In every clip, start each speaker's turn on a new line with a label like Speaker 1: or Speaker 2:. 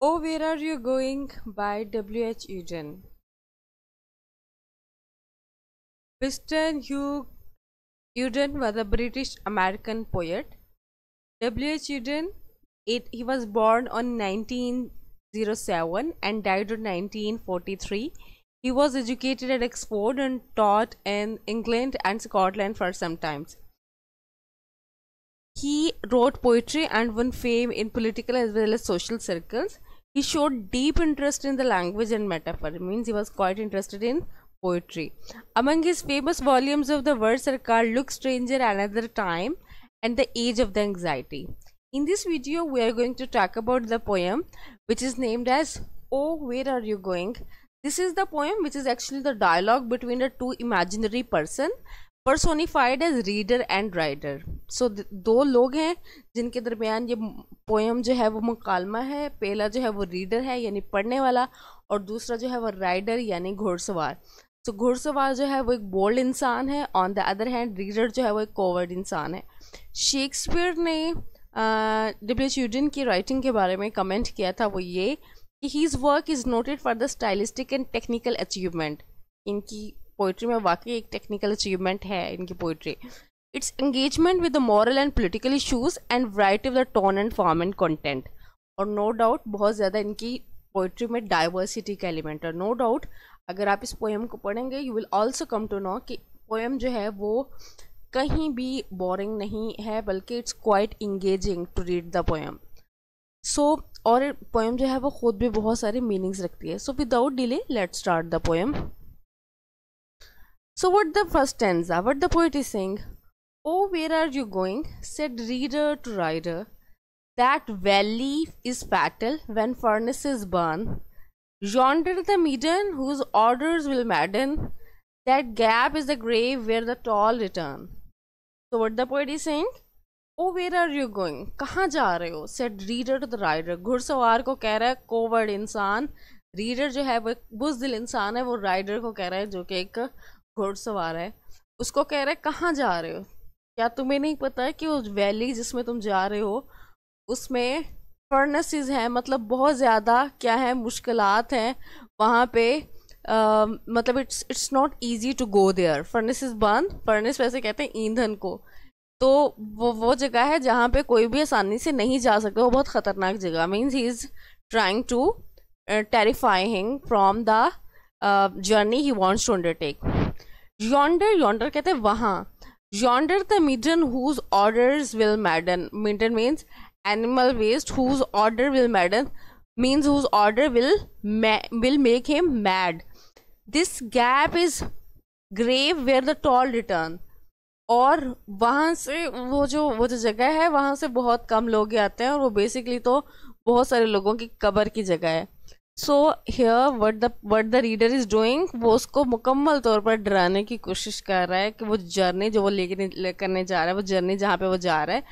Speaker 1: Oh Where Are You Going by W. H. Eden. Winston Hugh Uden was a British American poet. W. H. Eden, it, he was born on 1907 and died in 1943. He was educated at Oxford and taught in England and Scotland for some time. He wrote poetry and won fame in political as well as social circles he showed deep interest in the language and metaphor. It means he was quite interested in poetry. Among his famous volumes of the verse are called Look Stranger Another Time and The Age of the Anxiety. In this video, we are going to talk about the poem which is named as Oh, Where Are You Going? This is the poem which is actually the dialogue between the two imaginary person personified as reader and rider so दो लोग हैं जिनके दरमियान ये poem जो है वो मकालमा है पहला जो है वो रीडर है यानी पढ़ने वाला और दूसरा जो है वो राइडर यानी घोड़सवार सो घुड़सवार जो है वो एक बोल्ड इंसान है on the other hand reader जो है वो एक कोवर्ड इंसान है शेक्सपियर ने डब्ल्यू च्यूडन की राइटिंग के बारे में कमेंट किया था वो ये कि his work is noted for the stylistic and technical achievement इनकी पोइट्री में वाकई एक टेक्निकल अचीवमेंट है इनकी poetry its engagement with the moral and political issues and variety of the tone and form and content और no doubt बहुत ज़्यादा इनकी पोइट्री में डाइवर्सिटी का एलिमेंट है नो डाउट अगर आप इस पोएम को पढ़ेंगे you will also come to know कि पोएम जो है वो कहीं भी बोरिंग नहीं है बल्कि it's quite engaging to read the poem so और पोएम जो है वो खुद भी बहुत सारी मीनिंग्स रखती है so without delay let start the poem So what the first stanza, what the poet is saying? Oh, where are you going? said reader to rider. That valley is fatal when furnaces burn. Yonder the maiden whose orders will madden. That gap is the grave where the tall return. So what the poet is saying? Oh, where are you going? कहाँ जा रहे हो reader to the rider. घुड़सवार को कह रहा है coward इंसान Reader जो है वो एक बुजदिल इंसान है वो rider को कह रहा है जो कि घुड़सवार है उसको कह रहा है कहाँ जा रहे हो क्या तुम्हें नहीं पता है कि वो वैली जिसमें तुम जा रहे हो उसमें फर्नेसिस हैं मतलब बहुत ज़्यादा क्या है मुश्किल हैं वहाँ पे आ, मतलब it's it's not easy to go there furnaces बंद फर्नेस वैसे कहते हैं ईंधन को तो वो वो जगह है जहाँ पे कोई भी आसानी से नहीं जा सकता वो बहुत ख़तरनाक जगह means he is trying to terrifying from the journey he wants to undertake yonder yonder कहते हैं वहाँ yonder the midden whose orders will madden midden means animal waste whose order will madden means whose order will ma will make him mad this gap is grave where the tall return और वहाँ से वो जो वो जो जगह है वहाँ से बहुत कम लोग आते हैं और वो बेसिकली तो बहुत सारे लोगों की कबर की जगह है so here what the what the reader is doing वो उसको मुकम्मल तौर पर डराने की कोशिश कर रहा है कि वो जर्नी जो वो ले करने जा रहा है वो जर्नी जहाँ पे वो जा रहा है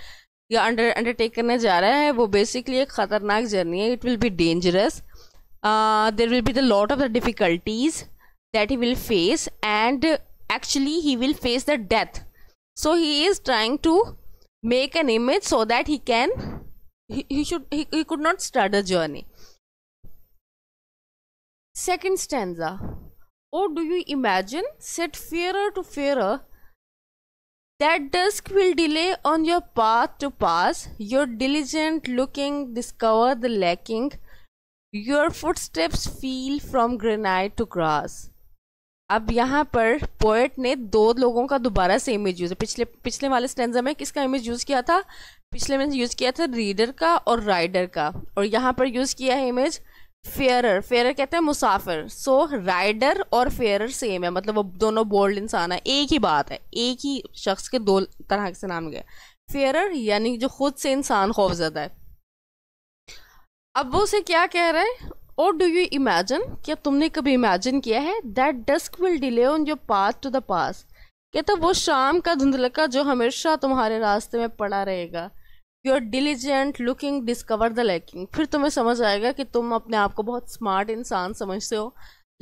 Speaker 1: या अंडर अंडरटेक करने जा रहा है वो बेसिकली एक ख़तरनाक जर्नी है it will be dangerous there will be the lot of the difficulties that he will face and actually he will face the death so he is trying to make an image so that he can he should he could not start a journey Second stanza. Oh, do you imagine, said fairer to fairer, that dusk will delay on your path to pass, your diligent looking discover the lacking, your footsteps feel from granite to grass. अब यहाँ पर poet ने दो लोगों का दोबारा से image use पिछले पिछले वाले स्टेंजा में किसका इमेज यूज़ किया था पिछले में यूज़ किया था रीडर का और राइडर का और यहाँ पर यूज़ किया है इमेज फेयरर फेयरर कहते हैं मुसाफिर सो राइडर और फेयरर सेम है मतलब वो दोनों बोल्ड इंसान है एक ही बात है एक ही शख्स के दो तरह से नाम गए फेयरर यानी जो खुद से इंसान खौफजदा है अब वो उसे क्या कह रहे हैं और डू यू इमेजिन क्या तुमने कभी इमेजिन किया है that dusk will delay on your path to the pass कहते वो शाम का धुंधलका जो हमेशा तुम्हारे रास्ते में पड़ा रहेगा your diligent looking discover the lacking फिर तुम्हें समझ आएगा कि तुम अपने आप को बहुत स्मार्ट इंसान समझते हो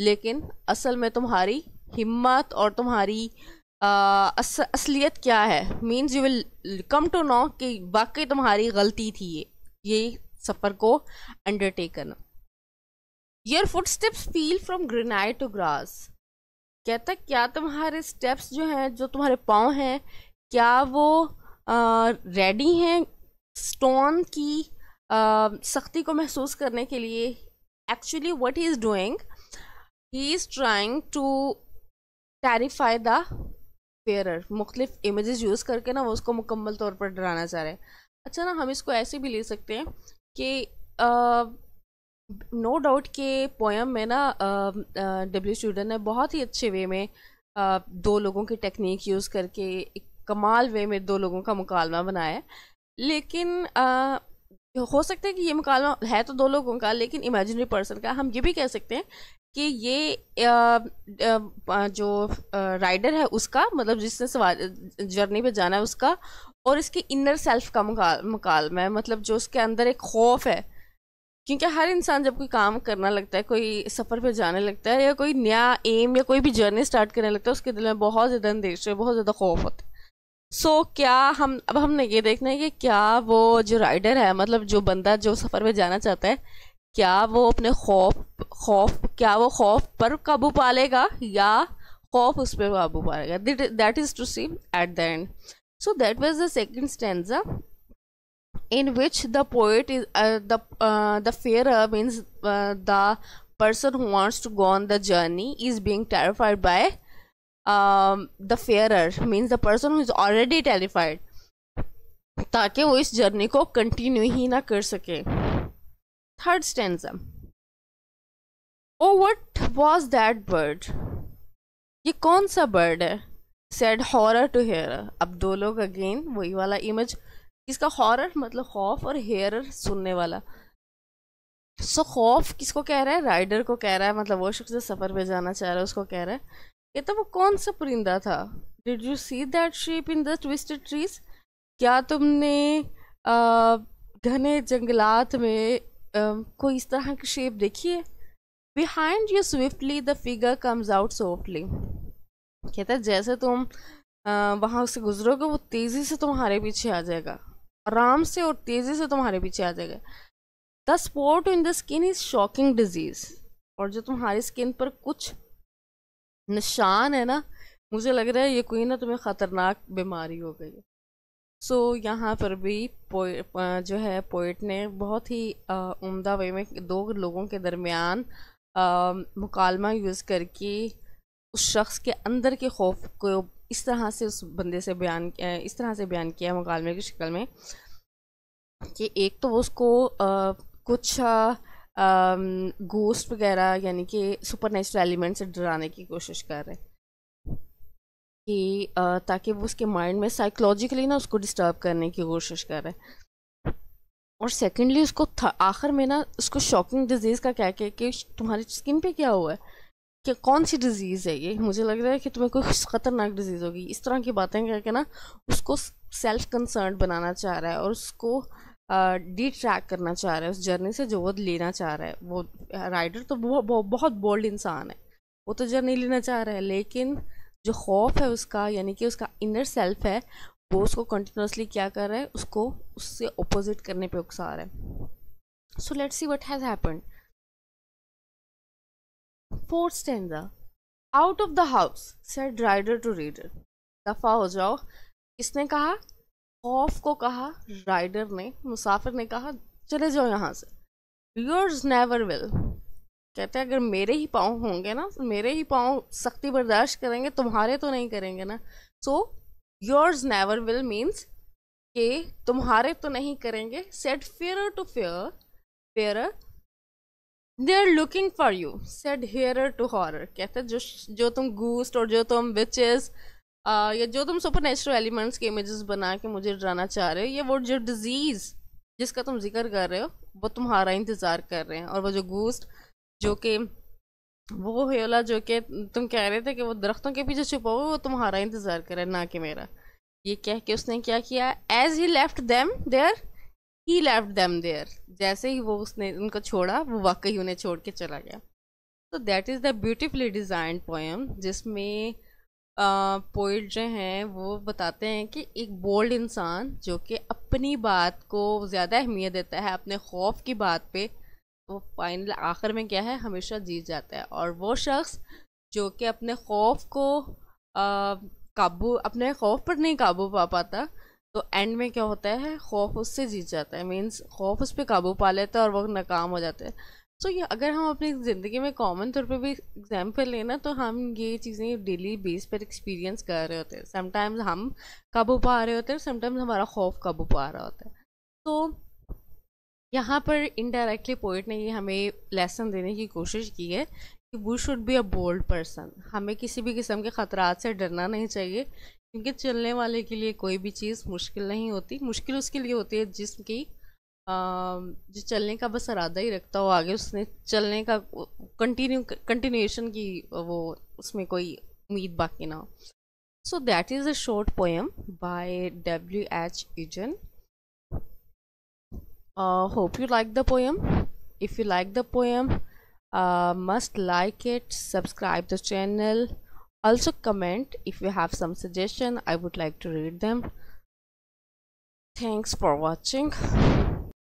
Speaker 1: लेकिन असल में तुम्हारी हिम्मत और तुम्हारी आ, अस, असलियत क्या है means you will come to know कि वाकई तुम्हारी गलती थी ये ये सफ़र को अंडरटेक करना your foot steps feel from granite to grass कहता क्या तुम्हारे स्टेप्स जो हैं जो तुम्हारे पाँव हैं क्या वो रेडी हैं स्टोन की uh, सख्ती को महसूस करने के लिए actually what he is doing he is trying to terrify the pair मुख्तलिफ इमेजेस यूज़ करके ना वो उसको मुकम्मल तौर पर डराना चाह रहे हैं अच्छा ना हम इसको ऐसे भी ले सकते हैं कि नो uh, डाउट के पोएम में ना डब्ल्यू uh, स्टूडन uh, ने बहुत ही अच्छे वे में uh, दो लोगों की टेक्निक यूज़ करके एक कमाल वे में दो लोगों का मुकालमा बनाया है लेकिन आ, हो सकता है कि ये मुकालमा है तो दो लोगों का लेकिन इमेजिनरी पर्सन का हम ये भी कह सकते हैं कि ये आ, आ, जो राइडर है उसका मतलब जिसने सवार जर्नी पे जाना है उसका और इसके इनर सेल्फ का मुकाल मुकालमा है मतलब जो उसके अंदर एक खौफ है क्योंकि हर इंसान जब कोई काम करना लगता है कोई सफ़र पे जाने लगता है या कोई नया एम या कोई भी जर्नी स्टार्ट करने लगता है उसके दिल में बहुत ज़्यादा अंदेश बहुत ज़्यादा खौफ होता है सो so, क्या हम अब हमने ये देखना है कि क्या वो जो राइडर है मतलब जो बंदा जो सफ़र में जाना चाहता है क्या वो अपने खौफ खौफ क्या वो खौफ पर काबू पा लेगा या खौफ उस पर काबू पा लेगा that is to see at the end so that was the second stanza in which the poet is the fare means the person who uh, to go on the journey is being the by uh, um, the fearer means the person who is already terrified ताकि वो इस journey को continue ही ना कर सके third stanza what was that bird ये कौन सा बर्ड है सेड हॉरर टू हेयर अब दो लोग अगेन वही वाला इमेज इसका हॉरर मतलब खौफ और हेयर सुनने वाला सो so, खौफ किसको कह रहा है राइडर को कह रहा है मतलब वो शख्स सफ़र पे जाना चाह रहा है उसको कह रहा है ये तो वो कौन सा परिंदा था did you see that shape in the twisted trees क्या तुमने घने जंगलात में आ, कोई इस तरह की शेप देखी है behind you swiftly the figure comes out softly कहता है जैसे तुम आ, वहाँ से गुजरोगे वो तेज़ी से तुम्हारे पीछे आ जाएगा आराम से और तेज़ी से तुम्हारे पीछे आ जाएगा the spot in the skin is shocking disease और जो तुम्हारी स्किन पर कुछ निशान है ना मुझे लग रहा है ये कोई ना तुम्हें ख़तरनाक बीमारी हो गई है सो so, यहाँ पर भी जो है पोइट ने बहुत ही उम्दा वे में दो लोगों के दरमियान मुकालमा यूज़ करके उस शख्स के अंदर के खौफ को इस तरह से उस बंदे से बयान इस तरह से बयान किया मुकालमे की शक्ल में कि एक तो वो उसको आ, कुछ आ, गोस्ट um, वगैरह यानी कि सुपर नेचुरल एलिमेंट से डराने की कोशिश कर रहे हैं कि ताकि वो उसके माइंड में साइकोलॉजिकली ना उसको डिस्टर्ब करने की कोशिश कर रहे हैं और सेकेंडली उसको आखिर में ना उसको शॉकिंग डिजीज़ का क्या कह कि तुम्हारी स्किन पे क्या हुआ है कि कौन सी डिजीज़ है ये मुझे लग रहा है कि तुम्हें कोई ख़तरनाक डिजीज़ होगी इस तरह की बातें करके ना उसको सेल्फ कंसर्न बनाना चाह रहा है और उसको डी ट्रैक करना चाह रहा है उस जर्नी से जो वो लेना चाह रहा है वो राइडर तो बहुत बहुत बोल्ड इंसान है वो तो जर्नी लेना चाह रहा है लेकिन जो खौफ है उसका यानी कि उसका इनर सेल्फ है वो उसको कंटिन्यूसली क्या कर रहा है उसको उससे अपोजिट करने पे उकसा रहा है so let's see what has happen fourth stand out of the house said rider to reader दफा हो जाओ किसने कहा खौफ को कहा राइडर ने मुसाफिर ने कहा चले जाओ यहाँ से योर्स नेवर विल कहते हैं अगर मेरे ही पाँव होंगे ना तो मेरे ही पाँव सख्ती बर्दाश्त करेंगे तुम्हारे तो नहीं करेंगे ना so yours never will means के तुम्हारे तो नहीं करेंगे said fair to fair fair they are looking for you said hair to horror कहते जो जो तुम गूस्ट और जो तुम विचेस आ, या जो तुम सुपर नेचुरल एलिमेंट्स के इमेजेस बना के मुझे डराना चाह रहे हो या वो जो डिजीज़ जिसका तुम जिक्र कर रहे हो वो तुम्हारा इंतज़ार कर रहे हैं और वो जो गोस्ट जो कि वो हेला जो कि तुम कह रहे थे कि वो दरख्तों के पीछे छुपा हुआ वो तुम्हारा इंतज़ार कर रहा है ना कि मेरा ये कह के उसने क्या किया as he left them there he left them there जैसे ही वो उसने उनको छोड़ा वो वाकई उन्हें छोड़ के चला गया तो that is the beautifully designed poem जिसमें पोइट जो हैं वो बताते हैं कि एक बोल्ड इंसान जो कि अपनी बात को ज़्यादा अहमियत देता है अपने खौफ की बात पे वो फाइनल आखिर में क्या है हमेशा जीत जाता है और वो शख्स जो कि अपने खौफ को काबू अपने खौफ पर नहीं काबू पा पाता तो एंड में क्या होता है खौफ उससे जीत जाता है मीन्स खौफ उस पर काबू पा लेता है और वो नाकाम हो जाता है सो तो so, ये अगर हम अपनी ज़िंदगी में कॉमन तौर पे भी एग्जाम्पल ना तो हम ये चीज़ें डेली बेस पर एक्सपीरियंस कर रहे होते हैं समटाइम्स हम काबू पा रहे होते हैं समटाइम्स हमारा खौफ काबू पा रहा होता है तो यहाँ पर इनडायरेक्टली पोइट ने ये हमें लेसन देने की कोशिश की है कि we should be a bold person हमें किसी भी किस्म के ख़तरात से डरना नहीं चाहिए क्योंकि चलने वाले के लिए कोई भी चीज़ मुश्किल नहीं होती मुश्किल उसके लिए होती है जिसकी जो चलने का बस इरादा ही रखता हो आगे उसने चलने का कंटिन्यू कंटिन्यूएशन की वो उसमें कोई उम्मीद बाकी ना हो so that is a short poem by W H Auden hope you like the poem if you like the poem must like it subscribe the channel also comment if you have some suggestion I would like to read them thanks for watching